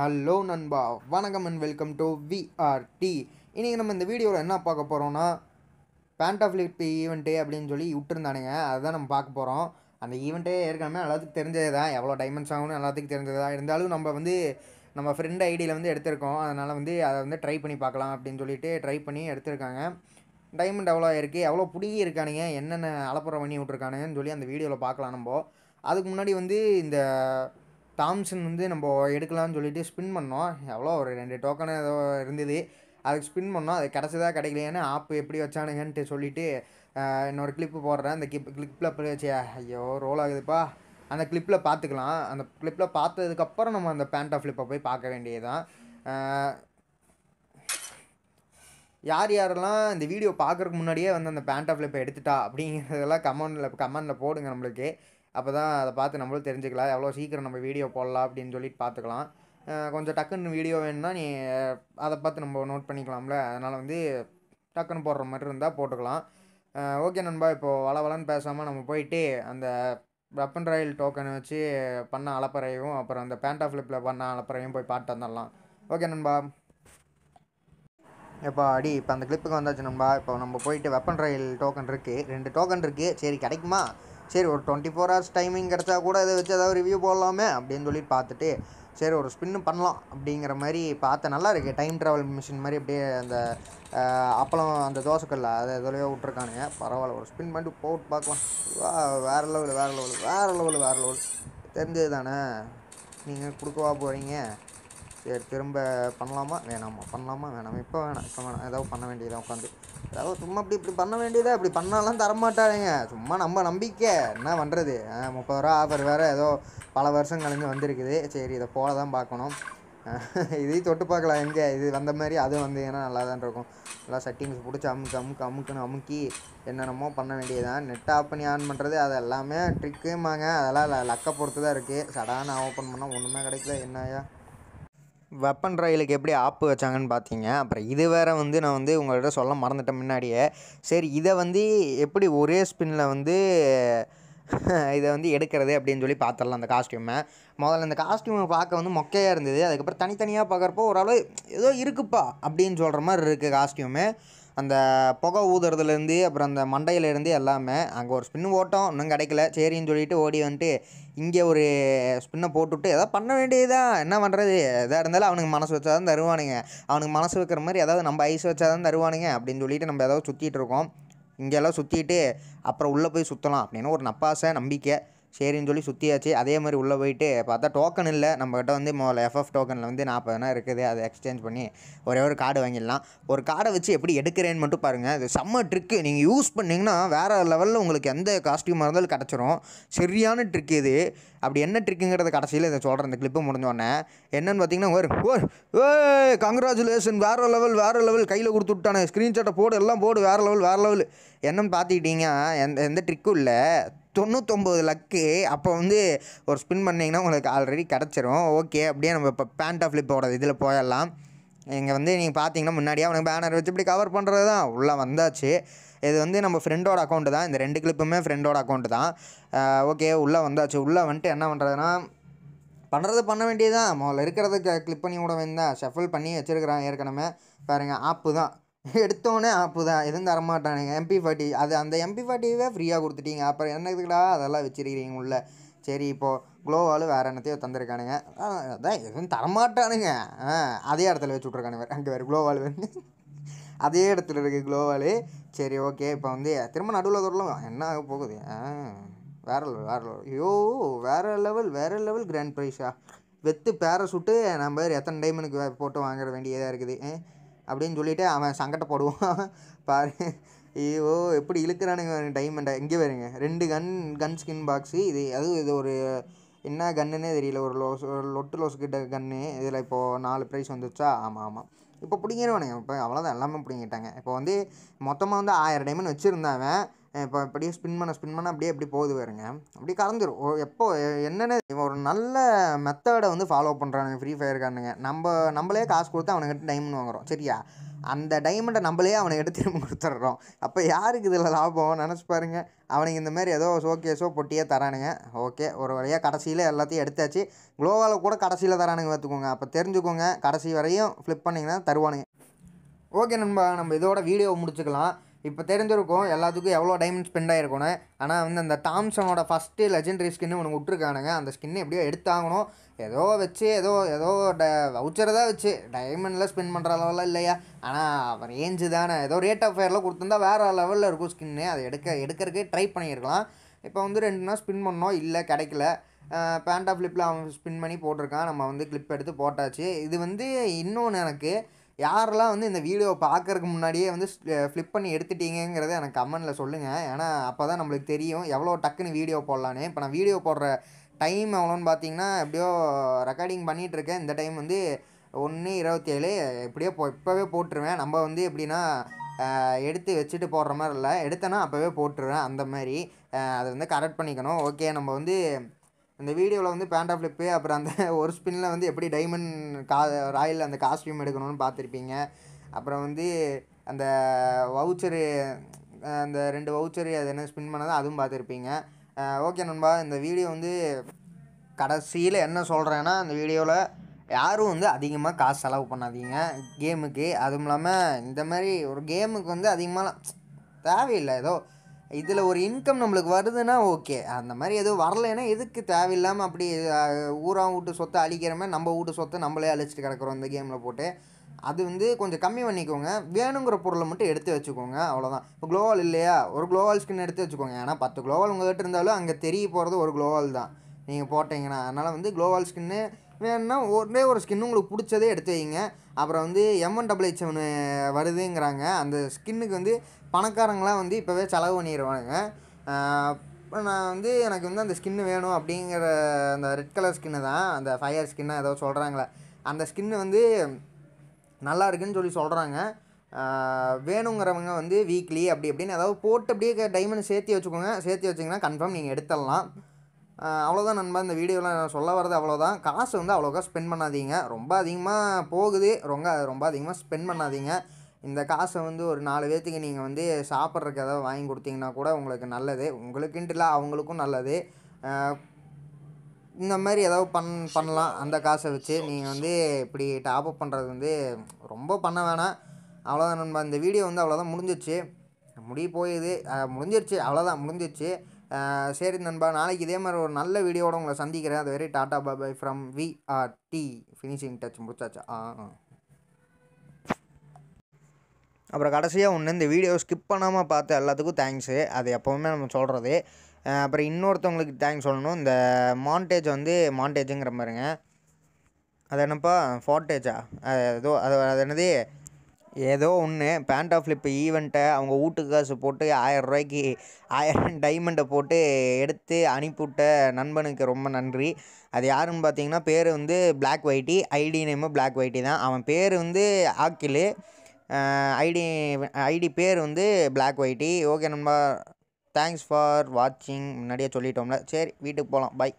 hello நண்பா வணக்கம் and welcome to VRT இன்றைக்கி நம்ம இந்த வீடியோவில் என்ன பார்க்க போகிறோம்னா பேண்டாஃபிலிப் ஈவெண்ட்டு அப்படின்னு சொல்லி விட்டுருந்தானுங்க அதுதான் நம்ம பார்க்க போகிறோம் அந்த ஈவெண்ட்டே ஏற்கனவே எல்லாத்துக்கும் தெரிஞ்சது தான் எவ்வளோ டைமண்ட்ஸ் ஆகும்னு எல்லாத்துக்கும் தெரிஞ்சது தான் இருந்தாலும் நம்ம வந்து நம்ம ஃப்ரெண்ட் ஐடியில் வந்து எடுத்திருக்கோம் அதனால் வந்து அதை வந்து ட்ரை பண்ணி பார்க்கலாம் அப்படின்னு சொல்லிட்டு ட்ரை பண்ணி எடுத்திருக்காங்க டைமண்ட் எவ்வளோ இருக்குது எவ்வளோ பிடிக்கி இருக்கானுங்க என்னென்ன அலப்புறம் பண்ணி விட்ருக்கானுங்கன்னு சொல்லி அந்த வீடியோவில் பார்க்கலாம் நம்ம அதுக்கு முன்னாடி வந்து இந்த தாம்சன் வந்து நம்ம எடுக்கலாம்னு சொல்லிட்டு ஸ்பின் பண்ணோம் எவ்வளோ ஒரு ரெண்டு டோக்கனு ஏதோ இருந்தது அதுக்கு ஸ்பின் பண்ணோம் அது கிடச்சதா கிடைக்கலையான்னு ஆப் எப்படி வச்சானுங்கன்ட்டு சொல்லிவிட்டு இன்னொரு கிளிப்பு போடுறேன் அந்த கிளிப் கிளிப்பில் ஐயோ ரோல் ஆகுதுப்பா அந்த கிளிப்பில் பார்த்துக்கலாம் அந்த கிளிப்பில் பார்த்ததுக்கப்புறம் நம்ம அந்த பேண்டா ஃப்ளிப்பை போய் பார்க்க வேண்டியதுதான் யார் யாரெல்லாம் இந்த வீடியோ பார்க்குறதுக்கு முன்னாடியே வந்து அந்த பேண்டா ஃப்ளிப்பை எடுத்துட்டா அப்படிங்கிறதெல்லாம் கமெண்டில் கமெண்டில் போடுங்க நம்மளுக்கு அப்போ தான் அதை பார்த்து நம்மளும் தெரிஞ்சுக்கலாம் எவ்வளோ சீக்கிரம் நம்ம வீடியோ போடலாம் அப்படின்னு சொல்லிட்டு பார்த்துக்கலாம் கொஞ்சம் டக்குன்னு வீடியோ வேணும்னா நீ அதை பார்த்து நம்ம நோட் பண்ணிக்கலாம்ல அதனால் வந்து டக்குன்னு போடுற மாதிரி இருந்தால் போட்டுக்கலாம் ஓகே நண்பா இப்போது வள வளன்னு பேசாமல் நம்ம போயிட்டு அந்த வெப்பன் ராயல் டோக்கன் வச்சு பண்ண அலப்பறையும் அப்புறம் அந்த பேண்ட் ஆஃப் ஃப்ளிப்பில் பண்ண அலப்பறையும் போய் பாட்டு வந்துடலாம் ஓகே நண்பா இப்போ அடி இப்போ அந்த கிளிப்புக்கு வந்தாச்சு நண்பா இப்போ நம்ம போயிட்டு வெப்பன் ரயில் டோக்கன் இருக்குது ரெண்டு டோக்கன் இருக்குது சரி கிடைக்குமா சரி ஒரு டுவெண்ட்டி ஃபோர் ஹவர்ஸ் டைமிங் கிடச்சா கூட இதை வச்சு ஏதாவது ரிவ்யூ போடலாமே அப்படின்னு சொல்லி பார்த்துட்டு சரி ஒரு ஸ்பின்னு பண்ணலாம் அப்படிங்கிற மாதிரி பார்த்தா நல்லா இருக்குது டைம் ட்ராவல் மிஷின் மாதிரி அப்படியே அந்த அப்பளம் அந்த தோசைக்கல்ல அதை எதுலையோ விட்ருக்கானுங்க பரவாயில்ல ஒரு ஸ்பின் பண்ணிட்டு போட்டு பார்க்கலாம் வேறு லெவல் வேறு லெவல் வேறு லெவல் வேறு லெவல் தெரிஞ்சது தானே நீங்கள் கொடுக்கவா போகிறீங்க சரி திரும்ப பண்ணலாமா வேணாமா பண்ணலாமா வேணாமா இப்போ வேணாம் இப்போ வேணாம் ஏதாவது பண்ண வேண்டியதான் உட்காந்து அதாவது சும்மா இப்படி இப்படி பண்ண வேண்டியதாக இப்படி பண்ணாலாம் தரமாட்டானுங்க சும்மா நம்ம நம்பிக்கை என்ன பண்ணுறது முப்பது ரூபா ஆஃபர் வேறு ஏதோ பல வருஷம் கழிஞ்சு வந்திருக்குது சரி இதை போல தான் பார்க்கணும் இதையும் தொட்டு பார்க்கலாம் எங்கே இது வந்த மாதிரி அதுவும் வந்தீங்கன்னா நல்லா தான் இருக்கும் நல்லா செட்டிங்ஸ் பிடிச்சி அமுக்கு அமுக்கு அமுக்குன்னு அமுக்கி என்னென்னமோ பண்ண வேண்டியதுதான் நெட் ஆஃப் பண்ணி ஆன் பண்ணுறது அது எல்லாமே ட்ரிக்குமாங்க அதெல்லாம் லக்கை பொறுத்து தான் இருக்குது சடானாக ஓப்பன் பண்ணால் ஒன்றுமே கிடைக்கல என்னையா வெப்பன் ரயிலுக்கு எப்படி ஆப்பு வச்சாங்கன்னு பார்த்தீங்க அப்புறம் இது வேறு வந்து நான் வந்து உங்கள்கிட்ட சொல்ல மறந்துட்டேன் முன்னாடியே சரி இதை வந்து எப்படி ஒரே ஸ்பின்னில் வந்து இதை வந்து எடுக்கிறது அப்படின்னு சொல்லி பார்த்துடலாம் அந்த காஸ்ட்யூமை முதல்ல அந்த காஸ்ட்யூமை பார்க்க வந்து மொக்கையாக இருந்தது அதுக்கப்புறம் தனித்தனியாக பார்க்குறப்போ ஓரளவு ஏதோ இருக்குப்பா அப்படின்னு சொல்கிற மாதிரி இருக்குது காஸ்ட்யூமு அந்த புகை ஊதுறதுலேருந்து அப்புறம் அந்த மண்டையிலேருந்து எல்லாமே அங்கே ஒரு ஸ்பின் ஓட்டம் இன்னும் கிடைக்கல சரின்னு சொல்லிட்டு ஓடி வந்துட்டு இங்கே ஒரு ஸ்பின்னை போட்டுவிட்டு எதாவது பண்ண வேண்டியதுதான் என்ன பண்ணுறது எதாக இருந்தாலும் அவனுக்கு மனசு வச்சா தான் தருவானுங்க அவனுக்கு மனசு வைக்கிற மாதிரி ஏதாவது நம்ம ஐஸ் வச்சா தான் தருவானுங்க அப்படின்னு சொல்லிட்டு நம்ம ஏதாவது சுற்றிட்டு இருக்கோம் இங்கெல்லாம் சுற்றிட்டு அப்புறம் உள்ளே போய் சுற்றலாம் அப்படின்னு ஒரு நப்பாசை நம்பிக்கை சரின்னு சொல்லி சுற்றியாச்சு அதே மாதிரி உள்ளே போயிட்டு பார்த்தா டோக்கன் இல்லை நம்மக்கிட்ட வந்து முதல்ல எஃப்எஃப் டோக்கனில் வந்து நாற்பதுனா இருக்குது அதை எக்ஸ்சேஞ்ச் பண்ணி ஒரே ஒரு கார்டு வாங்கிடலாம் ஒரு கார்டை வச்சு எப்படி எடுக்கிறேன்னு மட்டும் பாருங்கள் செம்ம ட்ரிக்கு நீங்கள் யூஸ் பண்ணிங்கன்னா வேறு லெவலில் உங்களுக்கு எந்த காஸ்டியூமாக இருந்தாலும் கிடச்சிரும் சரியான ட்ரிக் இது அப்படி என்ன ட்ரிக்குங்கிறத கடைசியில் இதை சொல்கிறேன் இந்த கிளிப்பு முடிஞ்சோடனே என்னென்னு பார்த்தீங்கன்னா ஒரு ஓ கங்க்ராச்சுலேஷன் வேறு லெவல் வேறு லெவல் கையில் கொடுத்து விட்டானே ஸ்க்ரீன்ஷாட்டை போடு எல்லாம் போடு வேறு லெவல் வேறு லெவல் என்னன்னு பார்த்துக்கிட்டீங்க எந்த எந்த ட்ரிக்கும் இல்லை தொண்ணூத்தொம்பது லக்கு அப்போ வந்து ஒரு ஸ்பின் பண்ணிங்கன்னா உங்களுக்கு ஆல்ரெடி கிடச்சிரும் ஓகே அப்படியே நம்ம இப்போ ஆஃப் லிப்போட இதில் போயிடலாம் இங்கே வந்து நீங்கள் பார்த்தீங்கன்னா முன்னாடியே அவனுக்கு பேனர் வச்சு இப்படி கவர் பண்ணுறது தான் உள்ளே வந்தாச்சு இது வந்து நம்ம ஃப்ரெண்டோட அக்கௌண்ட்டு தான் இந்த ரெண்டு கிளிப்புமே ஃப்ரெண்டோட அக்கௌண்ட்டு தான் ஓகே உள்ளே வந்தாச்சு உள்ளே வந்துட்டு என்ன பண்ணுறதுன்னா பண்ணுறது பண்ண வேண்டியது தான் முதல்ல இருக்கிறத க்ளிப் பண்ணி விட வேண்டியதான் ஷஃபில் பண்ணி வச்சுருக்கிறான் ஏற்கனவே பாருங்கள் ஆப்பு தான் எடுத்தோன்னே ஆப்பு தான் எதுவும் தரமாட்டானுங்க எம்பி ஃபார்ட்டி அது அந்த எம்பி ஃபார்ட்டியவே ஃப்ரீயாக கொடுத்துட்டீங்க அப்புறம் என்னதுக்கடா அதெல்லாம் வச்சுருக்கிறீங்க உள்ள சரி இப்போது க்ளோவாலு வேறு என்னத்தையோ தந்திருக்கானுங்க அதான் எதுவும் தரமாட்டானுங்க ஆ அதே இடத்துல வச்சு விட்ருக்கானுங்க அங்கே வேறு க்ளோவால் வந்து அதே இடத்துல இருக்குது க்ளோவால் சரி ஓகே இப்போ வந்து திரும்ப நடுவில் தொடரலாம் என்ன ஆக போகுது ஆ வேறு லெவல் வேறு லெவல் ஐயோ வேறு லெவல் வேறு லெவல் கிராண்ட் ப்ரைஸா வெத்து சுட்டு நம்ம எத்தனை டைமனுக்கு போட்டு வாங்குற வேண்டியதாக இருக்குது அப்படின்னு சொல்லிவிட்டு அவன் போடுவான் பாரு ஐயோ எப்படி இழுக்கிறானுங்க டைமண்டை இங்கே வருங்க ரெண்டு கன் கன் ஸ்கின் பாக்ஸு இது அது இது ஒரு என்ன கன்னுன்னே தெரியல ஒரு லோஸ் லொட்டு லோஸ் கிட்ட கன்னு இதில் இப்போது நாலு ப்ரைஸ் வந்துச்சா ஆமாம் ஆமாம் இப்போ பிடிங்கிறவனுங்க இப்போ அவ்வளோதான் எல்லாமே பிடிங்கிட்டாங்க இப்போ வந்து மொத்தமாக வந்து ஆயிரம் டைமண்ட் வச்சுருந்தாவன் இப்போ அப்படியே ஸ்பின் பண்ண ஸ்பின் பண்ண அப்படியே எப்படி போகுது பாருங்க அப்படியே கலந்துரும் எப்போ என்னென்ன ஒரு நல்ல மெத்தடை வந்து ஃபாலோ பண்ணுறானுங்க ஃப்ரீ ஃபயர் நம்ம நம்மளே காசு கொடுத்து அவனுக்கிட்ட டைமண்ட் வாங்குறோம் சரியா அந்த டைமண்டை நம்மளே எடுத்து திரும்ப கொடுத்துட்றோம் அப்போ யாருக்கு இதில் லாபம் நினச்சி பாருங்க அவனுக்கு இந்த மாதிரி ஏதோ ஷோகேஸோ பொட்டியே தரானுங்க ஓகே ஒரு வழியாக கடைசியில் எல்லாத்தையும் எடுத்தாச்சு குளோவாவில் கூட கடைசியில் தரானுங்க பார்த்துக்கோங்க அப்போ தெரிஞ்சுக்கோங்க கடைசி வரையும் ஃப்ளிப் பண்ணிங்கன்னா தருவானுங்க ஓகே நண்பா நம்ம இதோட வீடியோ முடிச்சுக்கலாம் இப்போ தெரிஞ்சிருக்கும் எல்லாத்துக்கும் எவ்வளோ டைமண்ட் ஸ்பெண்ட் ஆகிருக்கணும் ஆனால் வந்து அந்த தாம்சனோட ஃபஸ்ட்டு லெஜெண்டரி ஸ்கின்னு ஒன்று விட்ருக்கானுங்க அந்த ஸ்கின்னு எப்படியோ எடுத்தாங்கணும் ஏதோ வச்சு ஏதோ ஏதோ ட வவுச்சரை தான் வச்சு டைமண்டில் ஸ்பெண்ட் பண்ணுற லெவலில் இல்லையா ஆனால் ரேஞ்சு தானே ஏதோ ரேட் ஆஃப் ஃபயரில் கொடுத்துருந்தா வேறு லெவலில் இருக்கும் ஸ்கின்னு அதை எடுக்க எடுக்கிறதுக்கே ட்ரை பண்ணியிருக்கலாம் இப்போ வந்து ரெண்டு நாள் ஸ்பின் பண்ணோம் இல்லை கிடைக்கல பேண்டா ஃப்ளிப்பில் அவன் ஸ்பின் பண்ணி போட்டிருக்கான் நம்ம வந்து கிளிப் எடுத்து போட்டாச்சு இது வந்து இன்னொன்று எனக்கு யாரெல்லாம் வந்து இந்த வீடியோ பார்க்கறதுக்கு முன்னாடியே வந்து ஃப்ளிப் பண்ணி எடுத்துட்டீங்கிறத எனக்கு கமெண்டில் சொல்லுங்கள் ஏன்னா அப்போ தான் நம்மளுக்கு தெரியும் எவ்வளோ டக்குன்னு வீடியோ போடலான்னு இப்போ நான் வீடியோ போடுற டைம் எவ்வளோன்னு பார்த்தீங்கன்னா எப்படியோ ரெக்கார்டிங் பண்ணிகிட்ருக்கேன் இந்த டைம் வந்து ஒன்று இருபத்தி ஏழு இப்படியே போ இப்போவே போட்டுருவேன் நம்ம வந்து எப்படின்னா எடுத்து வச்சுட்டு போடுற மாதிரி இல்லை எடுத்தேன்னா அப்போவே போட்டுருவேன் அந்த மாதிரி அதை வந்து கரெக்ட் பண்ணிக்கணும் ஓகே நம்ம வந்து அந்த வீடியோவில் வந்து பேண்டா லிப்பு அப்புறம் அந்த ஒரு ஸ்பின்னில் வந்து எப்படி டைமண்ட் கா ராயல் அந்த காஸ்டியூம் எடுக்கணும்னு பார்த்துருப்பீங்க அப்புறம் வந்து அந்த வவுச்சரு அந்த ரெண்டு வவுச்சரு அது என்ன ஸ்பின் பண்ணதோ அதுவும் பார்த்துருப்பீங்க ஓகே நண்பா இந்த வீடியோ வந்து கடைசியில் என்ன சொல்கிறேன்னா அந்த வீடியோவில் யாரும் வந்து அதிகமாக காசு செலவு பண்ணாதீங்க கேமுக்கு அதுவும் இல்லாமல் இந்த மாதிரி ஒரு கேமுக்கு வந்து அதிகமாக தேவையில்லை ஏதோ இதில் ஒரு இன்கம் நம்மளுக்கு வருதுன்னா ஓகே அந்த மாதிரி எதுவும் வரலைன்னா எதுக்கு தேவையில்லாமல் அப்படி ஊரா வீட்டு சொத்தை அழிக்கிற மாதிரி நம்ம வீட்டு சொத்தை நம்மளே அழிச்சிட்டு கிடக்குறோம் இந்த கேமில் போட்டு அது வந்து கொஞ்சம் கம்மி பண்ணிக்கோங்க வேணுங்கிற பொருளை மட்டும் எடுத்து வச்சுக்கோங்க அவ்வளோதான் இப்போ குளோவால் இல்லையா ஒரு குளோவால் ஸ்கின் எடுத்து வச்சுக்கோங்க ஏன்னா பத்து குளோவால் உங்கள்கிட்ட இருந்தாலும் அங்கே தெரிய போகிறது ஒரு குளோவால் தான் நீங்கள் போட்டிங்கன்னா அதனால் வந்து குளோவால் ஸ்கின்னு வேணுன்னா ஒரே ஒரு ஸ்கின் உங்களுக்கு பிடிச்சதே எடுத்து வைங்க அப்புறம் வந்து எம்என் டபுள் ஹெச் ஒன்று வருதுங்கிறாங்க அந்த ஸ்கின்னுக்கு வந்து பணக்காரங்களாம் வந்து இப்போவே செலவு பண்ணிடுவாங்க இப்போ நான் வந்து எனக்கு வந்து அந்த ஸ்கின்னு வேணும் அப்படிங்கிற அந்த ரெட் கலர் ஸ்கின்னு தான் அந்த ஃபயர் ஸ்கின்னு ஏதோ சொல்கிறாங்களே அந்த ஸ்கின்னு வந்து நல்லா இருக்குன்னு சொல்லி சொல்கிறாங்க வேணுங்கிறவங்க வந்து வீக்லி அப்படி அப்படின்னு ஏதாவது போட்டு அப்படியே டைமண்ட் சேர்த்து வச்சுக்கோங்க சேர்த்து வச்சிங்கன்னா கன்ஃபார்ம் நீங்கள் எடுத்துடலாம் அவ்வளோதான் நண்பா இந்த வீடியோவில் நான் சொல்ல வரது அவ்வளோதான் காசு வந்து அவ்வளோக்கா ஸ்பெண்ட் பண்ணாதீங்க ரொம்ப அதிகமாக போகுது ரொம்ப ரொம்ப அதிகமாக ஸ்பெண்ட் பண்ணாதீங்க இந்த காசை வந்து ஒரு நாலு பேர்த்துக்கு நீங்கள் வந்து சாப்பிட்றதுக்கு ஏதாவது வாங்கி கொடுத்தீங்கன்னா கூட உங்களுக்கு நல்லது உங்களுக்குன்ட்டு இல்லை அவங்களுக்கும் நல்லது இந்த மாதிரி ஏதாவது பண் பண்ணலாம் அந்த காசை வச்சு நீங்கள் வந்து இப்படி டாப்அப் பண்ணுறது வந்து ரொம்ப பண்ண வேணாம் அவ்வளோதான் நண்பா இந்த வீடியோ வந்து அவ்வளோதான் முடிஞ்சிச்சு முடி போயிடுது முடிஞ்சிருச்சு அவ்வளோதான் முடிஞ்சிருச்சு சரி நண்பா நாளைக்கு இதே மாதிரி ஒரு நல்ல வீடியோட உங்களை சந்திக்கிறேன் அது வரை டாடா bye bye from VR D finishing touch முடிச்சாச்சா ஆ அப்புறம் கடைசியாக ஒன்று இந்த வீடியோ ஸ்கிப் பண்ணாமல் பார்த்து எல்லாத்துக்கும் தேங்க்ஸு அது எப்போவுமே நம்ம சொல்கிறது அப்புறம் இன்னொருத்தவங்களுக்கு தேங்க்ஸ் சொல்லணும் இந்த மாண்டேஜ் வந்து மாண்டேஜுங்கிற மாதிரிங்க அது என்னப்பா அது ஏதோ அது அது என்னது ஏதோ ஒன்று ஆஃப் ஃப்ளிப் ஈவெண்ட்டை அவங்க வீட்டுக்கு காசு போட்டு ஆயரூவாய்க்கு ஆயிரம் டைமண்டை போட்டு எடுத்து அனுப்பிவிட்ட நண்பனுக்கு ரொம்ப நன்றி அது யாருன்னு பார்த்தீங்கன்னா பேர் வந்து black whitey ID name black whitey தான் அவன் பேர் வந்து ஆக்கிலு ஐடி ஐடி பேர் வந்து பிளாக் ஒயிட்டி ஓகே நண்பா தேங்க்ஸ் ஃபார் வாட்சிங் முன்னாடியே சொல்லிட்டோம்ல சரி வீட்டுக்கு போகலாம் பாய்